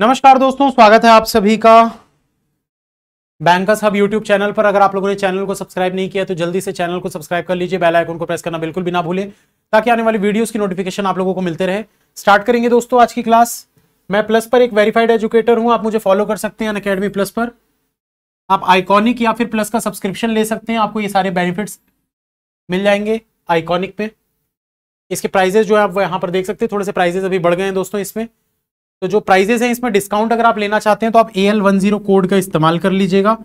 नमस्कार दोस्तों स्वागत है आप सभी का बैंकर्स हब यूट्यूब चैनल पर अगर आप लोगों ने चैनल को सब्सक्राइब नहीं किया तो जल्दी से चैनल को सब्सक्राइब कर लीजिए बेल आइकन को प्रेस करना बिल्कुल भी ना भूलें ताकि आने वाली वीडियोस की नोटिफिकेशन आप लोगों को मिलते रहे स्टार्ट करेंगे दोस्तों आज की क्लास मैं प्लस पर एक वेरीफाइड एजुकेटर हूँ आप मुझे फॉलो कर सकते हैं अन अकेडमी प्लस पर आप आइकॉनिक या फिर प्लस का सब्सक्रिप्शन ले सकते हैं आपको ये सारे बेनिफिट्स मिल जाएंगे आइकॉनिक पे इसके प्राइजेस जो है आप यहाँ पर देख सकते हैं थोड़े से प्राइजेस अभी बढ़ गए हैं दोस्तों इसमें तो जो प्राइजेस है इसमें डिस्काउंट अगर आप लेना चाहते हैं तो आप A L one zero code का इस्तेमाल कर लीजिएगा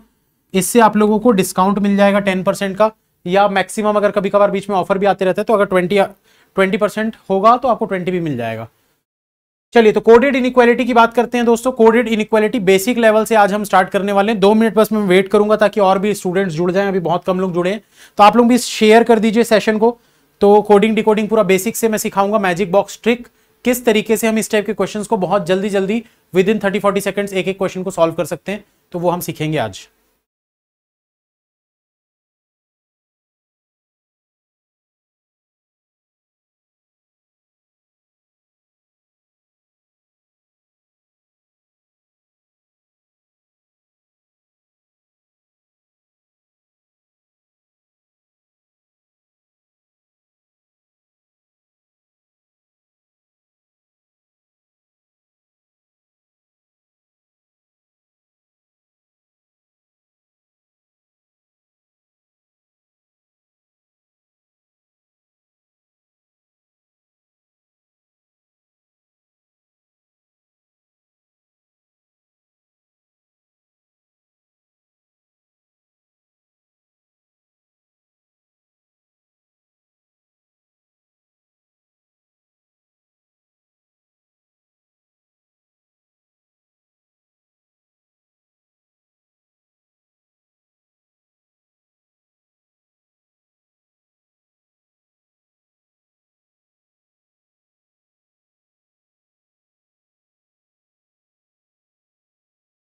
इससे आप लोगों को डिस्काउंट मिल जाएगा टेन परसेंट का या मैक्सिमम अगर कभी कभार बीच में ऑफर भी आते रहते हैं तो अगर ट्वेंटी ट्वेंटी परसेंट होगा तो आपको ट्वेंटी भी मिल जाएगा चलिए तो कोडेड इनिक्वालिटी की बात करते हैं दोस्तों कोडेड इनक्वालिटी बेसिक लेवल से आज हम स्टार्ट करने वाले हैं दो मिनट बस मैं वेट करूंगा ताकि और भी स्टूडेंट्स जुड़ जाएं अभी बहुत कम लोग जुड़े हैं तो आप लोग भी शेयर कर दीजिए सेशन को तो कोडिंग डिकोडिंग पूरा बेसिक से मैं सिखाऊंगा मैजिक बॉक्स ट्रिक किस तरीके से हम इस टाइप के क्वेश्चंस को बहुत जल्दी जल्दी within thirty forty seconds एक एक क्वेश्चन को सॉल्व कर सकते हैं तो वो हम सीखेंगे आज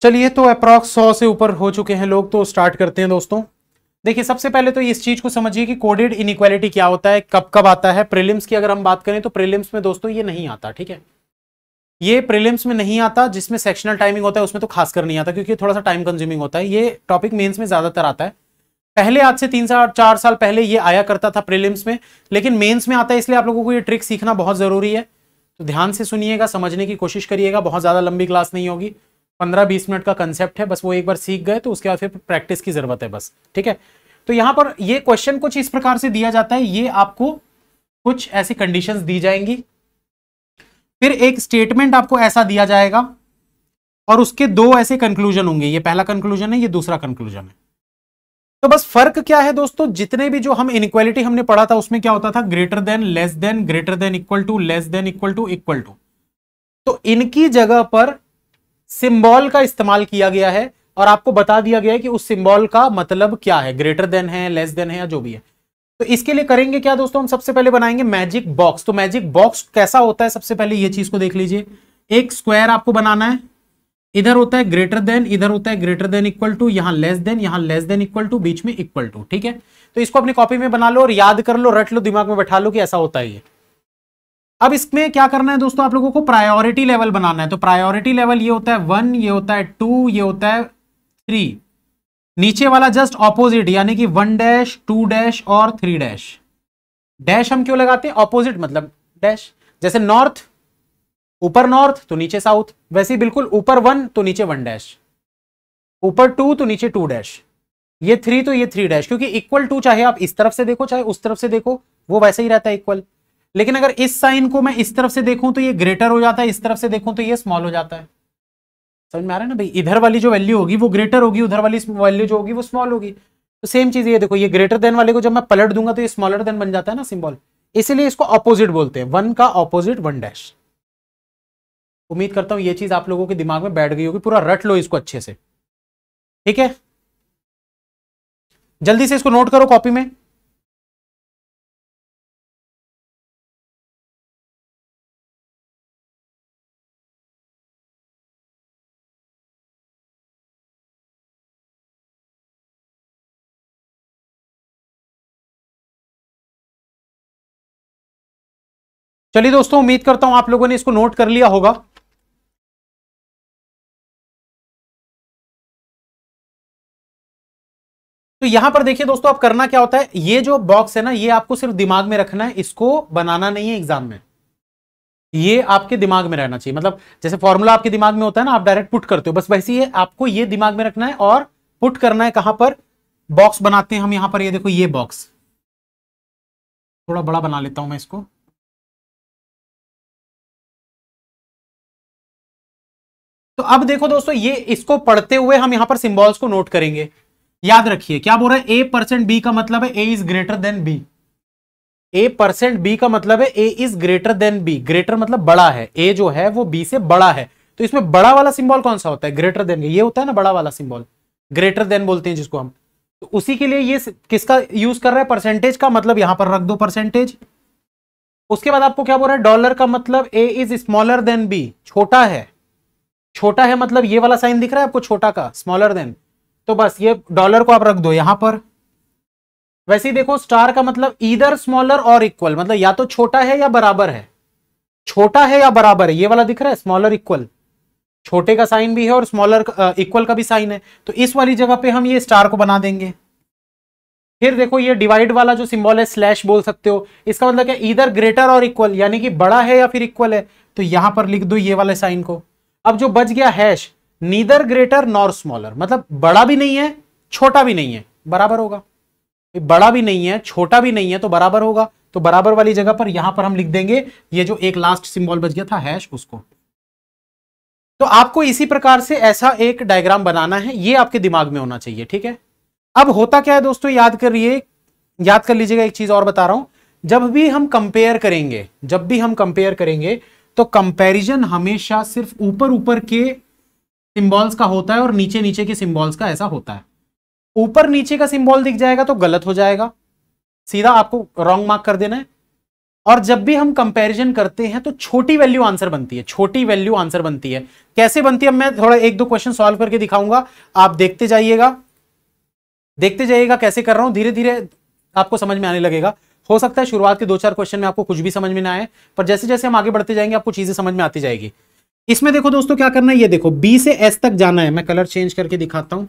चलिए तो अप्रॉक्स सौ से ऊपर हो चुके हैं लोग तो स्टार्ट करते हैं दोस्तों देखिए सबसे पहले तो इस चीज को समझिए कि कोडेड इनइक्वालिटी क्या होता है कब कब आता है प्रिलिम्स की अगर हम बात करें तो प्रिलिम्स में दोस्तों ये नहीं आता ठीक है ये प्रिलिम्स में नहीं आता जिसमें सेक्शनल टाइमिंग होता है उसमें तो खासकर नहीं आता क्योंकि थोड़ा सा टाइम कंज्यूमिंग होता है ये टॉपिक मेन्स में ज्यादातर आता है पहले आज से तीन साल चार साल पहले ये आया करता था प्रिलिम्स में लेकिन मेन्स में आता है इसलिए आप लोगों को ये ट्रिक सीखना बहुत जरूरी है तो ध्यान से सुनिएगा समझने की कोशिश करिएगा बहुत ज्यादा लंबी क्लास नहीं होगी पंद्रह बीस मिनट का कंसेप्ट है बस वो एक बार सीख गए तो उसके बाद फिर प्रैक्टिस की जरूरत है बस ठीक है तो यहां पर ये क्वेश्चन कुछ इस प्रकार से दिया जाता है ये आपको कुछ ऐसी कंडीशंस दी जाएंगी फिर एक स्टेटमेंट आपको ऐसा दिया जाएगा और उसके दो ऐसे कंक्लूजन होंगे ये पहला कंक्लूजन है ये दूसरा कंक्लूजन है तो बस फर्क क्या है दोस्तों जितने भी जो हम इनक्वालिटी हमने पढ़ा था उसमें क्या होता था greater than less than greater than equal to less than equal to equal to तो इनकी जगह पर सिंबल का इस्तेमाल किया गया है और आपको बता दिया गया है कि उस सिंबल का मतलब क्या है ग्रेटर देन है लेस देन है या जो भी है तो इसके लिए करेंगे क्या दोस्तों हम सबसे पहले बनाएंगे मैजिक बॉक्स तो मैजिक बॉक्स कैसा होता है सबसे पहले ये चीज को देख लीजिए एक स्क्वायर आपको बनाना है इधर होता है ग्रेटर देन इधर होता है ग्रेटर देन इक्वल टू यहां लेस देन यहां लेस देन इक्वल टू बीच में इक्वल टू ठीक है तो इसको अपनी कॉपी में बना लो और याद कर लो रट लो दिमाग में बैठा लो कि ऐसा होता है ये अब इसमें क्या करना है दोस्तों आप लोगों को प्रायोरिटी लेवल बनाना है तो प्रायोरिटी लेवल ये होता है वन ये होता है टू ये होता है थ्री नीचे वाला जस्ट ऑपोजिट यानी कि वन डैश टू डैश और थ्री डैश डैश हम क्यों लगाते हैं ऑपोजिट मतलब डैश जैसे नॉर्थ ऊपर नॉर्थ तो नीचे साउथ वैसे बिल्कुल ऊपर वन तो नीचे वन डैश ऊपर टू तो नीचे टू डैश ये थ्री तो ये थ्री डैश क्योंकि इक्वल टू चाहे आप इस तरफ से देखो चाहे उस तरफ से देखो वो वैसे ही रहता है इक्वल लेकिन अगर इस साइन को मैं इस तरफ से देखूं तो ये ग्रेटर हो जाता है इस तरफ से देखूं तो ये स्मॉल हो जाता है समझ में आ रहा है ना भाई इधर वाली जो वैल्यू होगी वो ग्रेटर होगी उधर वाली वैल्यू जो होगी वो स्मॉल होगी तो सेम चीज ये देखो ये ग्रेटर देन वाले को जब मैं पलट दूंगा तो ये स्मॉलर देन बन जाता है ना सिंबल इसीलिए इसको अपोजिट बोलते हैं वन का अपोजिट वन डैश उम्मीद करता हूं ये चीज आप लोगों के दिमाग में बैठ गई होगी पूरा रट लो इसको अच्छे से ठीक है जल्दी से इसको नोट करो कॉपी में चलिए दोस्तों उम्मीद करता हूं आप लोगों ने इसको नोट कर लिया होगा तो यहां पर देखिए दोस्तों आप करना क्या होता है ये जो बॉक्स है ना ये आपको सिर्फ दिमाग में रखना है इसको बनाना नहीं है एग्जाम में ये आपके दिमाग में रहना चाहिए मतलब जैसे फॉर्मूला आपके दिमाग में होता है ना आप डायरेक्ट पुट करते हो बस वैसे ही आपको ये दिमाग में रखना है और पुट करना है कहां पर बॉक्स बनाते हैं हम यहां पर ये देखो ये बॉक्स थोड़ा बड़ा बना लेता हूं मैं इसको तो अब देखो दोस्तों ये इसको पढ़ते हुए हम यहां पर सिंबल्स को नोट करेंगे याद रखिए क्या बोल रहे है ए परसेंट बी का मतलब है A is greater than B A percent B का मतलब है A is greater than B greater मतलब बड़ा है ए जो है वो बी से बड़ा है तो इसमें बड़ा वाला सिंबल कौन सा होता है ग्रेटर देन ये होता है ना बड़ा वाला सिंबल ग्रेटर देन बोलते हैं जिसको हम तो उसी के लिए ये किसका यूज कर रहा है परसेंटेज का मतलब यहां पर रख दो परसेंटेज उसके बाद आपको क्या बोल रहा है डॉलर का मतलब A is smaller than B छोटा है छोटा है मतलब ये वाला साइन दिख रहा है आपको छोटा का स्मॉलर देन तो बस ये डॉलर को आप रख दो यहां पर वैसे ही देखो स्टार का मतलब इधर स्मॉलर और इक्वल मतलब या तो छोटा है या बराबर है छोटा है या बराबर है ये वाला दिख रहा है स्मॉलर इक्वल छोटे का साइन भी है और स्मॉलर इक्वल का भी साइन है तो इस वाली जगह पे हम ये स्टार को बना देंगे फिर देखो ये डिवाइड वाला जो सिंबल है स्लैश बोल सकते हो इसका मतलब क्या इधर ग्रेटर और इक्वल यानी कि बड़ा है या फिर इक्वल है तो यहां पर लिख दो ये वाले साइन को अब जो बच गया hash neither greater nor smaller मतलब बड़ा भी नहीं है छोटा भी नहीं है बराबर होगा बड़ा भी नहीं है छोटा भी नहीं है तो बराबर होगा तो बराबर वाली जगह पर यहां पर हम लिख देंगे ये जो एक लास्ट सिंबल बच गया था हैश उसको तो आपको इसी प्रकार से ऐसा एक डायग्राम बनाना है ये आपके दिमाग में होना चाहिए ठीक है अब होता क्या है दोस्तों याद करिए याद कर लीजिएगा एक चीज और बता रहा हूं जब भी हम कंपेयर करेंगे जब भी हम कंपेयर करेंगे तो कंपैरिजन हमेशा सिर्फ ऊपर ऊपर के सिंबल्स का होता है और नीचे नीचे के सिंबल्स का ऐसा होता है ऊपर नीचे का सिंबल दिख जाएगा तो गलत हो जाएगा सीधा आपको रॉन्ग मार्क कर देना है और जब भी हम कंपैरिजन करते हैं तो छोटी वैल्यू आंसर बनती है छोटी वैल्यू आंसर बनती है कैसे बनती है मैं थोड़ा एक दो क्वेश्चन सॉल्व करके दिखाऊंगा आप देखते जाइएगा देखते जाइएगा कैसे कर रहा हूं धीरे धीरे आपको समझ में आने लगेगा हो सकता है शुरुआत के दो चार क्वेश्चन में आपको कुछ भी समझ में ना आए पर जैसे जैसे हम आगे बढ़ते जाएंगे आपको चीजें समझ में आती जाएगी इसमें देखो दोस्तों क्या करना है ये देखो बी से एस तक जाना है मैं कलर चेंज करके दिखाता हूं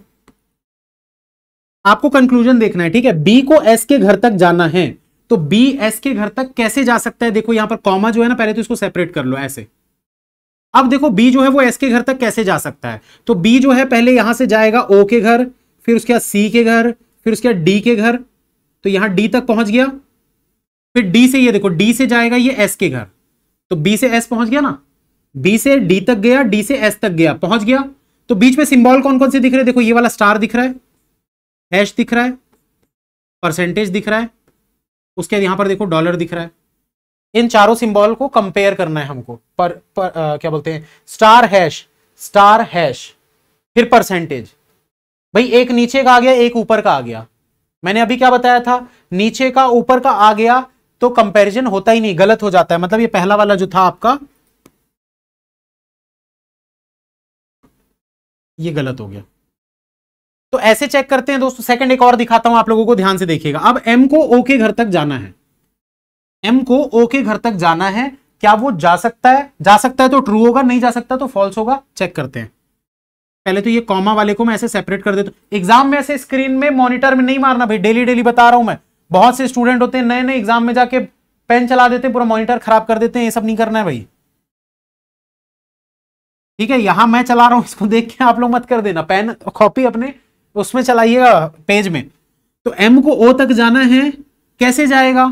आपको कंक्लूजन देखना है ठीक है बी को एस के घर तक जाना है तो बी एस के घर तक कैसे जा सकता है देखो यहां पर कॉमा जो है ना पहले तो इसको सेपरेट कर लो ऐसे अब देखो बी जो है वो एस के घर तक कैसे जा सकता है तो बी जो है पहले यहां से जाएगा ओ के घर फिर उसके बाद सी के घर फिर उसके बाद डी के घर तो यहां डी तक पहुंच गया फिर डी से ये देखो डी से जाएगा ये एस के घर तो बी से एस पहुंच गया ना बी से डी तक गया डी से एस तक गया पहुंच गया तो बीच में सिंबल कौन कौन से दिख रहे देखो ये वाला स्टार दिख रहा है हैश दिख रहा है परसेंटेज दिख रहा है उसके बाद यहां पर देखो डॉलर दिख रहा है इन चारों सिंबल को कंपेयर करना है हमको पर, पर आ, क्या बोलते हैं स्टार हैश स्टार हैश फिर परसेंटेज भाई एक नीचे का आ गया एक ऊपर का आ गया मैंने अभी क्या बताया था नीचे का ऊपर का आ गया तो कंपैरिजन होता ही नहीं गलत हो जाता है मतलब ये पहला वाला जो था आपका ये गलत हो गया तो ऐसे चेक करते हैं दोस्तों सेकंड एक और दिखाता हूं आप लोगों को ध्यान से देखिएगा अब एम को ओ के घर तक जाना है एम को ओ के घर तक जाना है क्या वो जा सकता है जा सकता है तो ट्रू होगा नहीं जा सकता तो फॉल्स होगा चेक करते हैं पहले तो ये कॉमा वाले को मैं ऐसे सेपरेट कर देता हूं एग्जाम में ऐसे स्क्रीन में मॉनिटर में नहीं मारना भाई डेली डेली बता रहा हूं मैं बहुत से स्टूडेंट होते हैं नए नए एग्जाम में जाके पेन चला देते हैं पूरा मॉनिटर खराब कर देते हैं ये सब नहीं करना है भाई ठीक है यहां मैं चला रहा हूं इसको देख के आप लोग मत कर देना पेन कॉपी अपने उसमें चलाइएगा पेज में तो एम को ओ तक जाना है कैसे जाएगा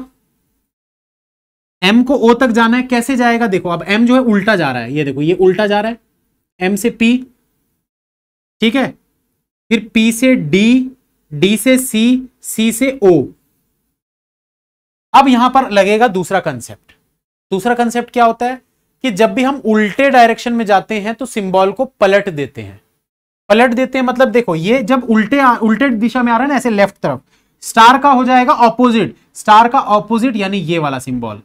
एम को ओ तक जाना है कैसे जाएगा देखो अब एम जो है उल्टा जा रहा है ये देखो ये उल्टा जा रहा है एम से पी ठीक है फिर पी से डी डी से सी सी से ओ अब यहां पर लगेगा दूसरा कंसेप्ट दूसरा कंसेप्ट क्या होता है कि जब भी हम उल्टे डायरेक्शन में जाते हैं तो सिंबल को पलट देते हैं पलट देते हैं मतलब देखो ये जब उल्टे उल्टे दिशा में आ रहा है ना ऐसे लेफ्ट तरफ स्टार का हो जाएगा ऑपोजिट स्टार का ऑपोजिट यानी ये वाला सिंबल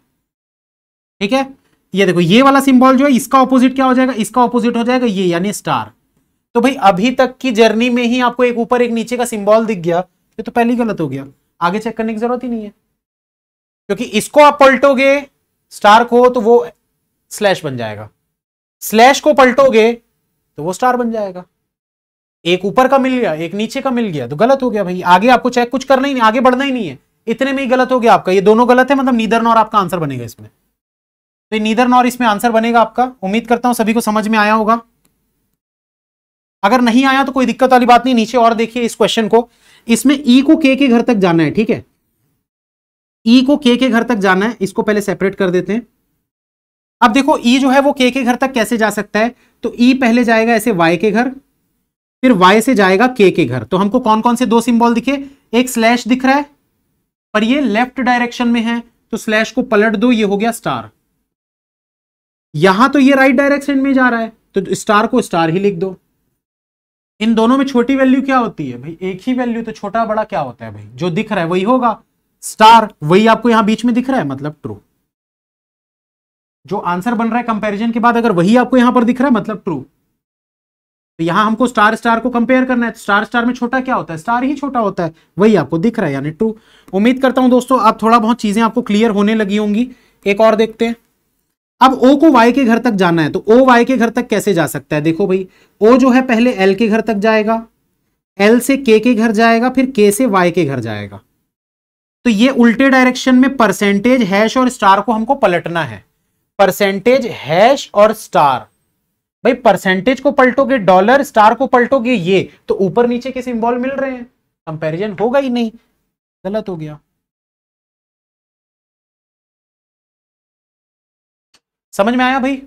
ठीक है ये देखो ये वाला सिंबल जो है इसका ऑपोजिट क्या हो जाएगा इसका ऑपोजिट हो जाएगा ये यानी स्टार तो भाई अभी तक की जर्नी में ही आपको एक ऊपर एक नीचे का सिंबल दिख गया ये तो पहले ही गलत हो गया आगे चेक करने की जरूरत ही नहीं है क्योंकि इसको आप पलटोगे स्टार को तो वो स्लैश बन जाएगा स्लैश को पलटोगे तो वो स्टार बन जाएगा एक ऊपर का मिल गया एक नीचे का मिल गया तो गलत हो गया भाई आगे आपको चेक कुछ करना ही नहीं आगे बढ़ना ही नहीं है इतने में ही गलत हो गया आपका ये दोनों गलत है मतलब नीदर नॉर आपका आंसर बनेगा इसमें तो नीदर नॉर इसमें आंसर बनेगा आपका उम्मीद करता हूं सभी को समझ में आया होगा अगर नहीं आया तो कोई दिक्कत वाली बात नहीं नीचे और देखिए इस क्वेश्चन को इसमें ई e को के के घर तक जाना है ठीक है ई e को के के घर तक जाना है इसको पहले सेपरेट कर देते हैं अब देखो ई e जो है वो के के घर तक कैसे जा सकता है तो ई e पहले जाएगा ऐसे वाई के घर फिर वाई से जाएगा के के घर तो हमको कौन कौन से दो सिंबल दिखे एक स्लैश दिख रहा है पर ये लेफ्ट डायरेक्शन में है तो स्लैश को पलट दो ये हो गया स्टार यहां तो ये राइट डायरेक्शन में जा रहा है तो स्टार को स्टार ही लिख दो इन दोनों में छोटी वैल्यू क्या होती है भाई एक ही वैल्यू तो छोटा बड़ा क्या होता है भाई जो दिख रहा है वही होगा स्टार वही आपको यहां बीच में दिख रहा है मतलब ट्रू जो आंसर बन रहा है कंपैरिजन के बाद अगर वही आपको यहां पर दिख रहा है मतलब ट्रू तो यहां हमको स्टार स्टार को कंपेयर करना है स्टार स्टार में छोटा क्या होता है स्टार ही छोटा होता है वही आपको दिख रहा है यानी ट्रू उम्मीद करता हूं दोस्तों आप थोड़ा बहुत चीजें आपको क्लियर होने लगी होंगी एक और देखते हैं अब ओ को वाई के घर तक जाना है तो ओ वाई के घर तक कैसे जा सकता है देखो भाई ओ जो है पहले एल के घर तक जाएगा एल से के के घर जाएगा फिर के से वाई के घर जाएगा तो ये उल्टे डायरेक्शन में परसेंटेज हैश और स्टार को हमको पलटना है परसेंटेज हैश और स्टार भाई परसेंटेज को पलटोगे डॉलर स्टार को पलटोगे ये तो ऊपर नीचे के सिंबल मिल रहे हैं कंपैरिजन होगा ही नहीं गलत हो गया समझ में आया भाई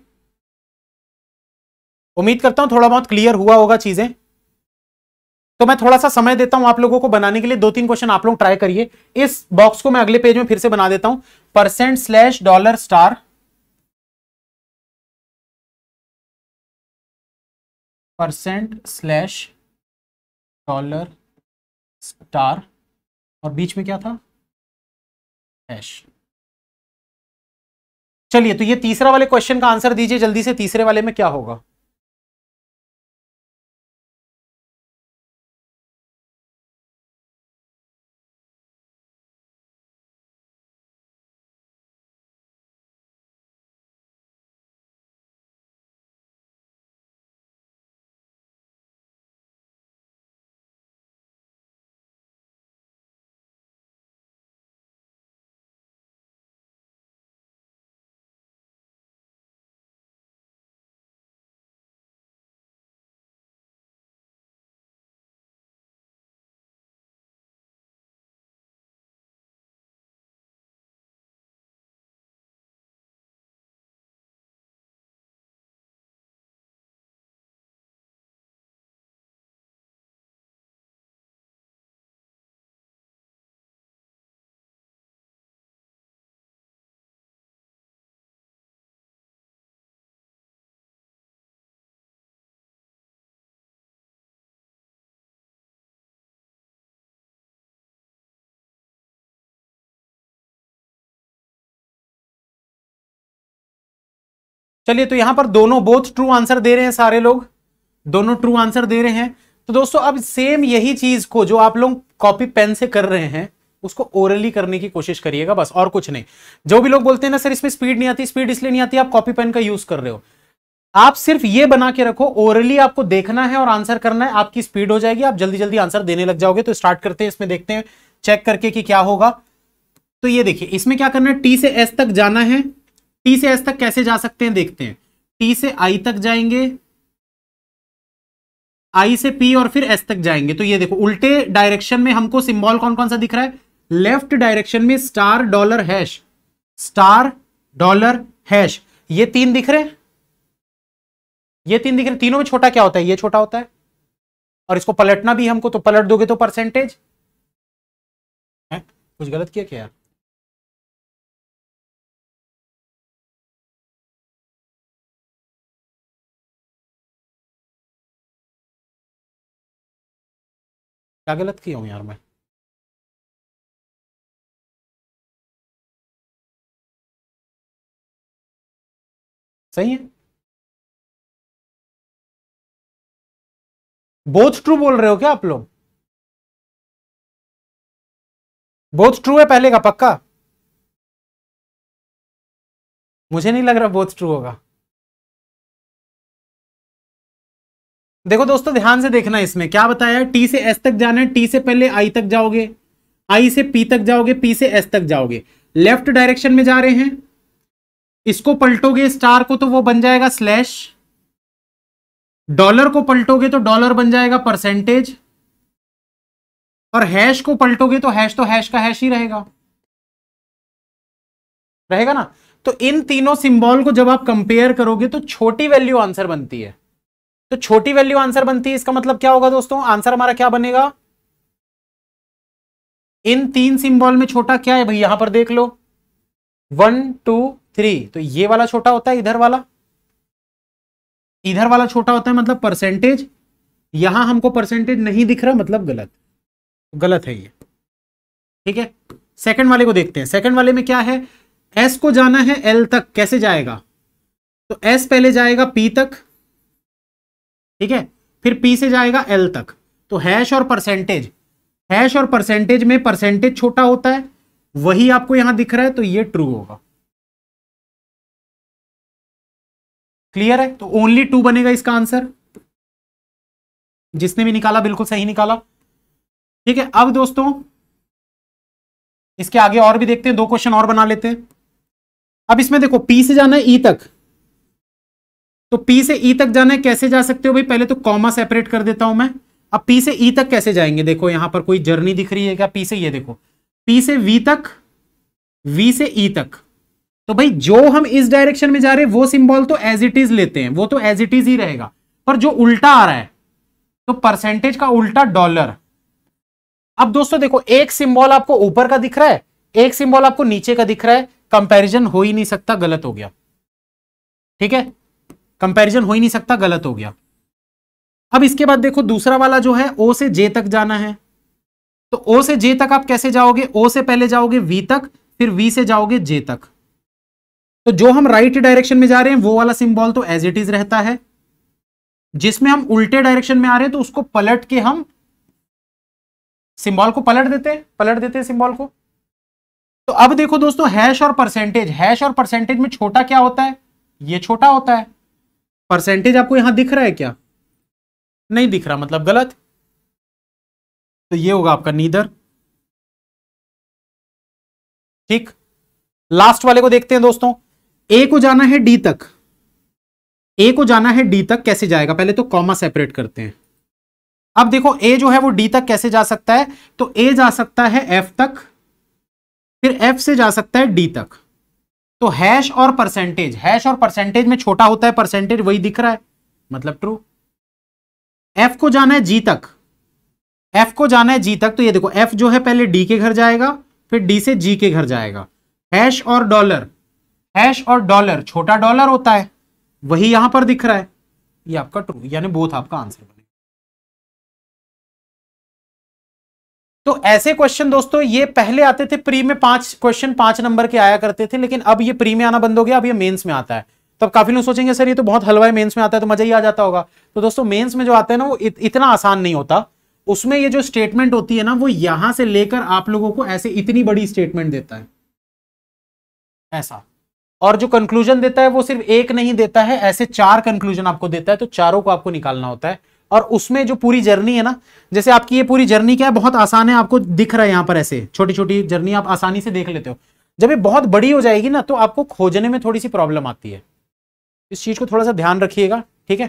उम्मीद करता हूं थोड़ा बहुत क्लियर हुआ होगा चीजें तो मैं थोड़ा सा समय देता हूं आप लोगों को बनाने के लिए दो तीन क्वेश्चन आप लोग ट्राई करिए इस बॉक्स को मैं अगले पेज में फिर से बना देता हूं percent slash dollar star percent slash dollar star और बीच में क्या था एश चलिए तो ये तीसरा वाले क्वेश्चन का आंसर दीजिए जल्दी से तीसरे वाले में क्या होगा चलिए तो यहां पर दोनों बोथ ट्रू आंसर दे रहे हैं सारे लोग दोनों ट्रू आंसर दे रहे हैं तो दोस्तों अब सेम यही चीज को जो आप लोग कॉपी पेन से कर रहे हैं उसको ओरली करने की कोशिश करिएगा बस और कुछ नहीं जो भी लोग बोलते हैं ना सर इसमें स्पीड नहीं आती स्पीड इसलिए नहीं आती आप कॉपी पेन का यूज कर रहे हो आप सिर्फ ये बना के रखो ओरली आपको देखना है और आंसर करना है आपकी स्पीड हो जाएगी आप जल्दी जल्दी आंसर देने लग जाओगे तो स्टार्ट करते हैं इसमें देखते हैं चेक करके कि क्या होगा तो ये देखिए इसमें क्या करना है टी से एस तक जाना है टी से एस तक कैसे जा सकते हैं देखते हैं टी से आई तक जाएंगे आई से पी और फिर एस तक जाएंगे तो ये देखो उल्टे डायरेक्शन में हमको सिंबल कौन कौन सा दिख रहा है लेफ्ट डायरेक्शन में star dollar hash star dollar hash ये तीन दिख रहे ये तीन दिख रहे तीनों में छोटा क्या होता है ये छोटा होता है और इसको पलटना भी हमको तो पलट दोगे तो परसेंटेज कुछ गलत किया क्या यार क्या गलत किया हूँ यार मैं सही है बोथ ट्रू बोल रहे हो क्या आप लोग बोथ ट्रू है पहले का पक्का मुझे नहीं लग रहा बोथ ट्रू होगा देखो दोस्तों ध्यान से देखना इसमें क्या बताया टी से एस तक जाना है टी से पहले आई तक जाओगे आई से पी तक जाओगे पी से एस तक जाओगे लेफ्ट डायरेक्शन में जा रहे हैं इसको पलटोगे स्टार को तो वो बन जाएगा स्लैश डॉलर को पलटोगे तो डॉलर बन जाएगा परसेंटेज और हैश को पलटोगे तो हैश तो हैश का हैश ही रहेगा रहेगा ना तो इन तीनों सिंबल को जब आप कंपेयर करोगे तो छोटी वैल्यू आंसर बनती है तो छोटी वैल्यू आंसर बनती है इसका मतलब क्या होगा दोस्तों आंसर हमारा क्या बनेगा इन तीन सिंबल में छोटा क्या है भाई यहां पर देख लो वन टू थ्री तो ये वाला छोटा होता है इधर वाला इधर वाला छोटा होता है मतलब परसेंटेज यहां हमको परसेंटेज नहीं दिख रहा मतलब गलत गलत है ये ठीक है सेकंड वाले को देखते हैं सेकंड वाले में क्या है एस को जाना है एल तक कैसे जाएगा तो एस पहले जाएगा पी तक ठीक है फिर पी से जाएगा एल तक तो हैश और परसेंटेज हैश और परसेंटेज में परसेंटेज छोटा होता है वही आपको यहां दिख रहा है तो ये ट्रू होगा क्लियर है तो ओनली टू बनेगा इसका आंसर जिसने भी निकाला बिल्कुल सही निकाला ठीक है अब दोस्तों इसके आगे और भी देखते हैं दो क्वेश्चन और बना लेते हैं अब इसमें देखो पी से जाना है ई e तक तो पी से ई e तक जाना है कैसे जा सकते हो भाई पहले तो कॉमा सेपरेट कर देता हूं मैं अब पी से ई e तक कैसे जाएंगे देखो यहां पर कोई जर्नी दिख रही है क्या पी से e, ये देखो पी से वी तक वी से ई e तक तो भाई जो हम इस डायरेक्शन में जा रहे हैं वो सिंबल तो एज इट इज लेते हैं वो तो एज इट इज ही रहेगा पर जो उल्टा आ रहा है तो परसेंटेज का उल्टा डॉलर अब दोस्तों देखो एक सिंबल आपको ऊपर का दिख रहा है एक सिंबल आपको नीचे का दिख रहा है कंपैरिजन हो ही नहीं सकता गलत हो गया ठीक है कंपैरिजन हो ही नहीं सकता गलत हो गया अब इसके बाद देखो दूसरा वाला जो है ओ से जे तक जाना है तो ओ से जे तक आप कैसे जाओगे ओ से पहले जाओगे वी तक फिर वी से जाओगे जे तक तो जो हम राइट right डायरेक्शन में जा रहे हैं वो वाला सिंबल तो एज इट इज रहता है जिसमें हम उल्टे डायरेक्शन में आ रहे हैं तो उसको पलट के हम सिंबल को पलट देते हैं पलट देते हैं सिंबल को तो अब देखो दोस्तों हैश और परसेंटेज हैश और परसेंटेज में छोटा क्या होता है ये छोटा होता है परसेंटेज आपको यहां दिख रहा है क्या नहीं दिख रहा मतलब गलत तो ये होगा आपका नीदर ठीक लास्ट वाले को देखते हैं दोस्तों ए को जाना है डी तक ए को जाना है डी तक कैसे जाएगा पहले तो कॉमा सेपरेट करते हैं अब देखो ए जो है वो डी तक कैसे जा सकता है तो ए जा सकता है एफ तक फिर एफ से जा सकता है डी तक तो हैश और परसेंटेज हैश और परसेंटेज में छोटा होता है परसेंटेज वही दिख रहा है मतलब ट्रू एफ को जाना है जी तक एफ को जाना है जी तक तो ये देखो एफ जो है पहले डी के घर जाएगा फिर डी से जी के घर जाएगा हैश और डॉलर हैश और डॉलर छोटा डॉलर होता है वही यहां पर दिख रहा है ये आपका ट्रू यानी बोथ आपका आंसर बने तो ऐसे क्वेश्चन दोस्तों ये पहले आते थे प्री में पांच क्वेश्चन पांच नंबर के आया करते थे लेकिन अब ये प्री में आना बंद हो गया अब ये मेंस में आता है तो अब काफी लोग सोचेंगे सर ये तो बहुत हलवा है मेंस में आता है तो मजा ही आ जाता होगा तो दोस्तों मेंस में जो आता है ना वो इत, इतना आसान नहीं होता उसमें ये जो स्टेटमेंट होती है ना वो यहां से लेकर आप लोगों को ऐसे इतनी बड़ी स्टेटमेंट देता है ऐसा और जो कंक्लूजन देता है वो सिर्फ एक नहीं देता है ऐसे चार कंक्लूजन आपको देता है तो चारों को आपको निकालना होता है और उसमें जो पूरी जर्नी है ना जैसे आपकी ये पूरी जर्नी क्या है बहुत आसान है आपको दिख रहा है यहाँ पर ऐसे छोटी छोटी जर्नी आप आसानी से देख लेते हो जब ये बहुत बड़ी हो जाएगी ना तो आपको खोजने में थोड़ी सी प्रॉब्लम आती है इस चीज़ को थोड़ा सा ध्यान रखिएगा ठीक है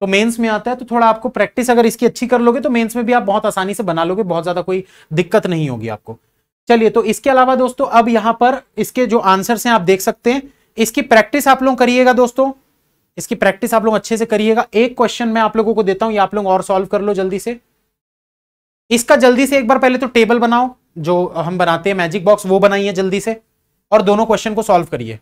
तो मेंस में आता है तो थोड़ा आपको प्रैक्टिस अगर इसकी अच्छी कर लोगे तो मेंस में भी आप बहुत आसानी से बना लोगे बहुत ज़्यादा कोई दिक्कत नहीं होगी आपको चलिए तो इसके अलावा दोस्तों अब यहाँ पर इसके जो आंसर्स हैं आप देख सकते हैं इसकी प्रैक्टिस आप लोग करिएगा दोस्तों इसकी प्रैक्टिस आप लोग अच्छे से करिएगा एक क्वेश्चन मैं आप लोगों को देता हूं या आप लोग और सॉल्व कर लो जल्दी से इसका जल्दी से एक बार पहले तो टेबल बनाओ जो हम बनाते हैं मैजिक बॉक्स वो बनाइए जल्दी से और दोनों क्वेश्चन को सॉल्व करिए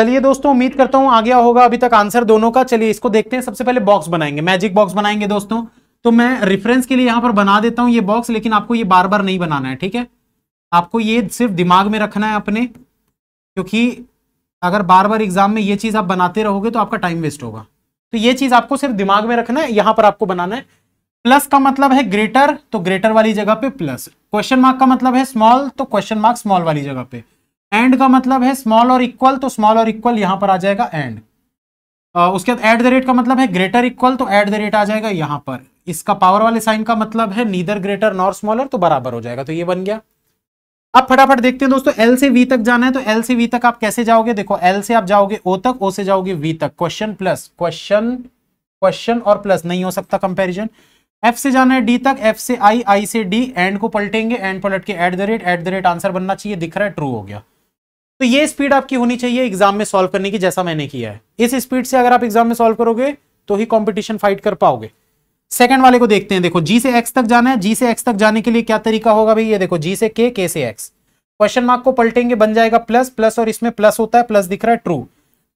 चलिए दोस्तों उम्मीद करता हूं आ गया होगा अभी तक आंसर दोनों का चलिए इसको देखते हैं सबसे पहले बॉक्स बनाएंगे मैजिक बॉक्स बनाएंगे दोस्तों तो मैं रेफरेंस के लिए यहां पर बना देता हूं ये बॉक्स लेकिन आपको ये बार बार नहीं बनाना है ठीक है आपको ये सिर्फ दिमाग में रखना है अपने क्योंकि अगर बार बार एग्जाम में ये चीज आप बनाते रहोगे तो आपका टाइम वेस्ट होगा तो ये चीज आपको सिर्फ दिमाग में रखना है यहां पर आपको बनाना है प्लस का मतलब है ग्रेटर तो ग्रेटर वाली जगह पे प्लस क्वेश्चन मार्क का मतलब है स्मॉल तो क्वेश्चन मार्क स्मॉल वाली जगह पे एंड का मतलब है स्मॉल और इक्वल तो स्मॉल और इक्वल यहां पर आ जाएगा एंड उसके बाद एट द रेट का मतलब है ग्रेटर इक्वल तो एट द रेट आ जाएगा यहां पर इसका पावर वाले साइन का मतलब है नीदर ग्रेटर नॉर स्मॉलर तो बराबर हो जाएगा तो ये बन गया अब फटाफट देखते हैं दोस्तों एल से वी तक जाना है तो एल से वी तक आप कैसे जाओगे देखो एल से आप जाओगे ओ तक ओ से जाओगे वी तक क्वेश्चन प्लस क्वेश्चन क्वेश्चन और प्लस नहीं हो सकता कंपेरिजन एफ से जाना है डी तक एफ से आई आई से डी एंड को पलटेंगे एंड पलट के at the rate at the rate answer बनना चाहिए दिख रहा है ट्रू हो गया तो ये स्पीड आपकी होनी चाहिए एग्जाम में सॉल्व करने की जैसा मैंने किया है इस स्पीड से अगर आप एग्जाम में सॉल्व करोगे तो ही कॉम्पिटिशन फाइट कर पाओगे सेकंड वाले को देखते हैं देखो जी से एक्स तक जाना है जी से एक्स तक जाने के लिए क्या तरीका होगा भाई ये देखो जी से के के से एक्स क्वेश्चन मार्क को पलटेंगे बन जाएगा प्लस प्लस और इसमें प्लस होता है प्लस दिख रहा है ट्रू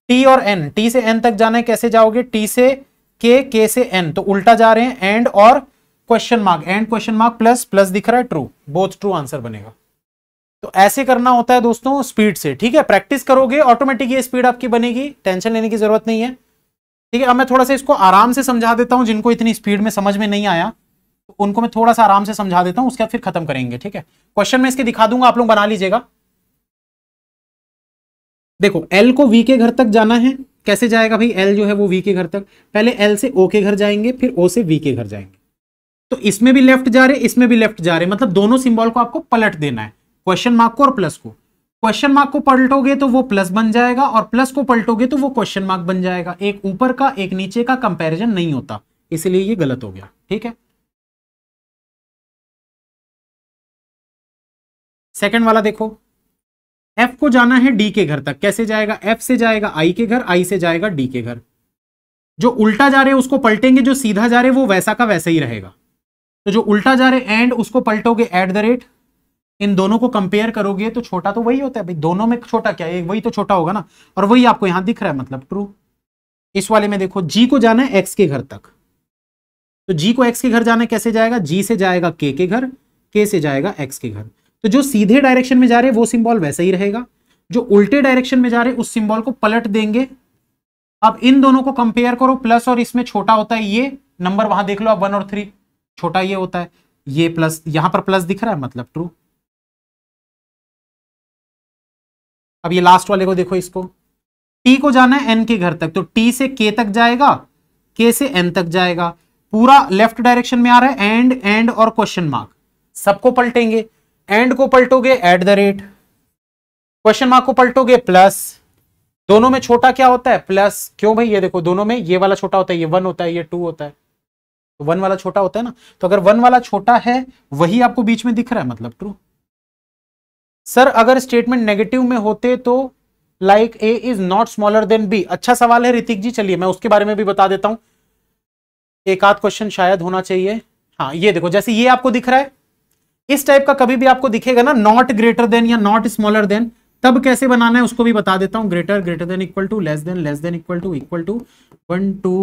टी और एन टी से एन तक जाना है कैसे जाओगे टी से के के से एन तो उल्टा जा रहे हैं एंड और question mark and question mark plus plus दिख रहा है ट्रू बोथ ट्रू आंसर बनेगा तो ऐसे करना होता है दोस्तों स्पीड से ठीक है प्रैक्टिस करोगे ऑटोमेटिक ये स्पीड आपकी बनेगी टेंशन लेने की जरूरत नहीं है ठीक है अब मैं थोड़ा सा इसको आराम से समझा देता हूं जिनको इतनी स्पीड में समझ में नहीं आया तो उनको मैं थोड़ा सा आराम से समझा देता हूँ उसके बाद फिर खत्म करेंगे ठीक है क्वेश्चन में इसके दिखा दूंगा आप लोग बना लीजिएगा देखो एल को वी के घर तक जाना है कैसे जाएगा भाई एल जो है वो वी के घर तक पहले एल से ओ के घर जाएंगे फिर ओ से वी के घर जाएंगे तो इसमें भी लेफ्ट जा रहे इसमें भी लेफ्ट जा रहे मतलब दोनों सिंबल को आपको पलट देना है क्वेश्चन मार्क को और प्लस को क्वेश्चन मार्क को पलटोगे तो वो प्लस बन जाएगा और प्लस को पलटोगे तो वो क्वेश्चन मार्क बन जाएगा एक ऊपर का एक नीचे का कंपेरिजन नहीं होता इसलिए ये गलत हो गया ठीक है सेकेंड वाला देखो एफ को जाना है डी के घर तक कैसे जाएगा एफ से जाएगा आई के घर आई से जाएगा डी के घर जो उल्टा जा रहे हैं उसको पलटेंगे जो सीधा जा रहे हैं वो वैसा का वैसा ही रहेगा तो जो उल्टा जा रहे एंड उसको पलटोगे एट द रेट इन दोनों को कंपेयर करोगे तो छोटा तो वही होता है भाई दोनों में छोटा क्या है वही तो छोटा होगा ना और वही आपको यहां दिख रहा है मतलब ट्रू इस वाले में देखो जी को जाना है एक्स के घर तक तो जी को एक्स के घर जाना कैसे जाएगा जी से जाएगा के के घर के से जाएगा एक्स के घर तो जो सीधे डायरेक्शन में जा रहे हैं वो सिंबल वैसे ही रहेगा जो उल्टे डायरेक्शन में जा रहे हैं उस सिंबल को पलट देंगे अब इन दोनों को कंपेयर करो प्लस और इसमें छोटा होता है ये नंबर वहां देख लो आप वन और थ्री छोटा ये होता है ये प्लस यहां पर प्लस दिख रहा है मतलब ट्रू अब ये लास्ट वाले को देखो इसको टी को जाना है एन के घर तक तो टी से के तक जाएगा के से एन तक जाएगा पूरा लेफ्ट डायरेक्शन में आ रहा है एंड एंड और क्वेश्चन मार्क सबको पलटेंगे एंड को पलटोगे at the rate question mark को पलटोगे प्लस दोनों में छोटा क्या होता है प्लस क्यों भाई ये देखो दोनों में ये वाला छोटा होता है ये वन होता है ये टू होता है तो वन वाला छोटा होता है ना तो अगर वन वाला छोटा है वही आपको बीच में दिख रहा है मतलब ट्रू सर अगर स्टेटमेंट नेगेटिव में होते तो like A is not smaller than B अच्छा सवाल है ऋतिक जी चलिए मैं उसके बारे में भी बता देता हूं एक आध क्वेश्चन शायद होना चाहिए हाँ ये देखो जैसे ये आपको दिख रहा है इस टाइप का कभी भी आपको दिखेगा ना नॉट ग्रेटर देन या नॉट स्मॉलर देन तब कैसे बनाना है उसको भी बता देता हूं greater greater than equal to less than less than equal to equal to one two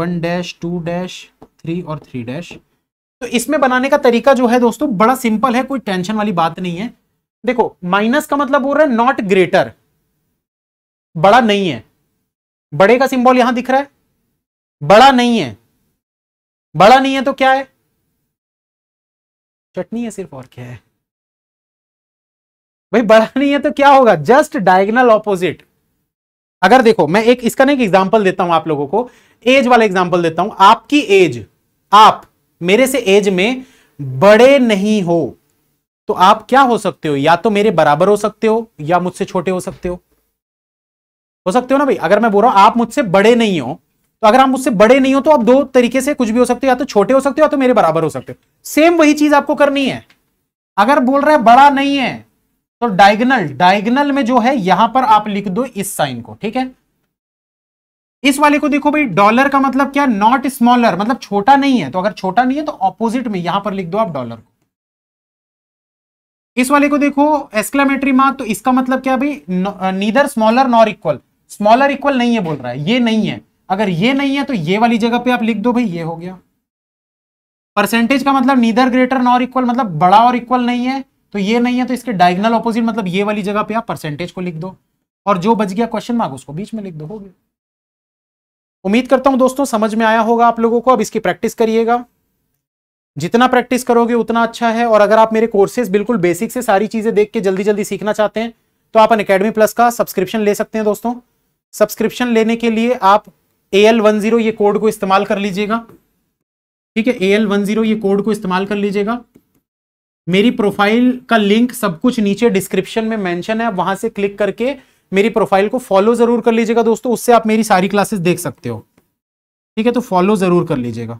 one dash two dash three और थ्री डैश तो इसमें बनाने का तरीका जो है दोस्तों बड़ा सिंपल है कोई टेंशन वाली बात नहीं है देखो माइनस का मतलब बोल रहा है नॉट ग्रेटर बड़ा नहीं है बड़े का सिंबल यहां दिख रहा है बड़ा नहीं है बड़ा नहीं है तो क्या है चटनी है सिर्फ और क्या है भाई बड़ा नहीं है तो क्या होगा जस्ट डायगनल ऑपोजिट अगर देखो मैं एक इसका ना एक एग्जाम्पल देता हूं आप लोगों को एज वाला एग्जाम्पल देता हूं आपकी एज आप मेरे से एज में बड़े नहीं हो तो आप क्या हो सकते हो या तो मेरे बराबर हो सकते हो या मुझसे छोटे हो सकते हो हो सकते हो ना भाई अगर मैं बोल रहा हूं आप मुझसे बड़े नहीं हो तो अगर आप मुझसे बड़े नहीं हो तो आप दो तरीके से कुछ भी हो सकते हो या तो छोटे हो सकते हो या तो मेरे बराबर हो सकते हो सेम वही चीज आपको करनी है अगर बोल रहे बड़ा नहीं है तो डायगनल डायगनल में जो है यहां पर आप लिख दो इस साइन को ठीक है इस वाले को देखो भाई डॉलर का मतलब क्या नॉट स्मॉलर मतलब छोटा नहीं है तो अगर छोटा नहीं है तो ऑपोजिट में यहां पर लिख दो आप डॉलर को इस वाले को देखो एक्सक्लामेटरी मार्क तो इसका मतलब क्या भाई neither smaller nor equal smaller equal नहीं है बोल रहा है ये नहीं है अगर ये नहीं है तो ये वाली जगह पे आप लिख दो भाई ये हो गया परसेंटेज का मतलब नीदर ग्रेटर नॉर इक्वल मतलब बड़ा और इक्वल नहीं है तो ये नहीं है तो इसके डायगनल ऑपोजिट मतलब ये वाली जगह पे आप परसेंटेज को लिख दो और जो बच गया क्वेश्चन मार्क उसको बीच में लिख दो हो गया उम्मीद करता हूं दोस्तों समझ में आया होगा आप लोगों को अब इसकी प्रैक्टिस करिएगा जितना प्रैक्टिस करोगे उतना अच्छा है और अगर आप मेरे कोर्सेज बिल्कुल बेसिक से सारी चीजें देख के जल्दी जल्दी सीखना चाहते हैं तो आप अन अकेडमी प्लस का सब्सक्रिप्शन ले सकते हैं दोस्तों सब्सक्रिप्शन लेने के लिए आप ए एल वन जीरो ये कोड को इस्तेमाल कर लीजिएगा ठीक है ए एल वन जीरो ये कोड को इस्तेमाल कर लीजिएगा मेरी प्रोफाइल का लिंक सब कुछ नीचे डिस्क्रिप्शन में मैंशन है आप वहां से क्लिक करके मेरी प्रोफाइल को फॉलो जरूर कर लीजिएगा दोस्तों उससे आप मेरी सारी क्लासेस देख सकते हो ठीक है तो फॉलो जरूर कर लीजिएगा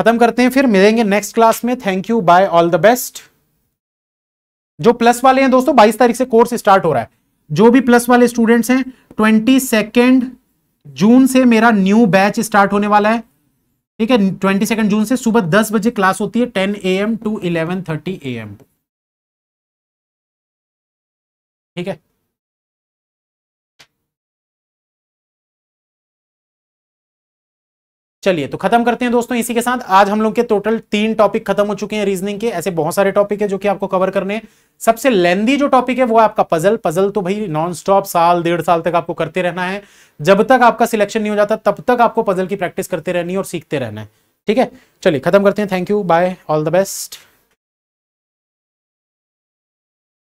खत्म करते हैं फिर मिलेंगे नेक्स्ट क्लास में thank you bye all the best जो प्लस वाले हैं दोस्तों 22 तारीख से कोर्स स्टार्ट हो रहा है जो भी प्लस वाले स्टूडेंट्स हैं ट्वेंटी जून से मेरा न्यू बैच स्टार्ट होने वाला है ठीक है ट्वेंटी जून से सुबह दस बजे क्लास होती है ten A M to eleven thirty A M ठीक है चलिए तो खत्म करते हैं दोस्तों इसी के साथ आज हम लोग के टोटल तीन टॉपिक खत्म हो चुके हैं रीजनिंग के ऐसे बहुत सारे टॉपिक है जो कि आपको कवर करने हैं सबसे लेंदी जो टॉपिक है वो आपका पजल पजल तो भाई नॉन स्टॉप साल डेढ़ साल तक आपको करते रहना है जब तक आपका सिलेक्शन नहीं हो जाता तब तक आपको पजल की प्रैक्टिस करते रहनी और सीखते रहना है ठीक है चलिए खत्म करते हैं thank you bye all the best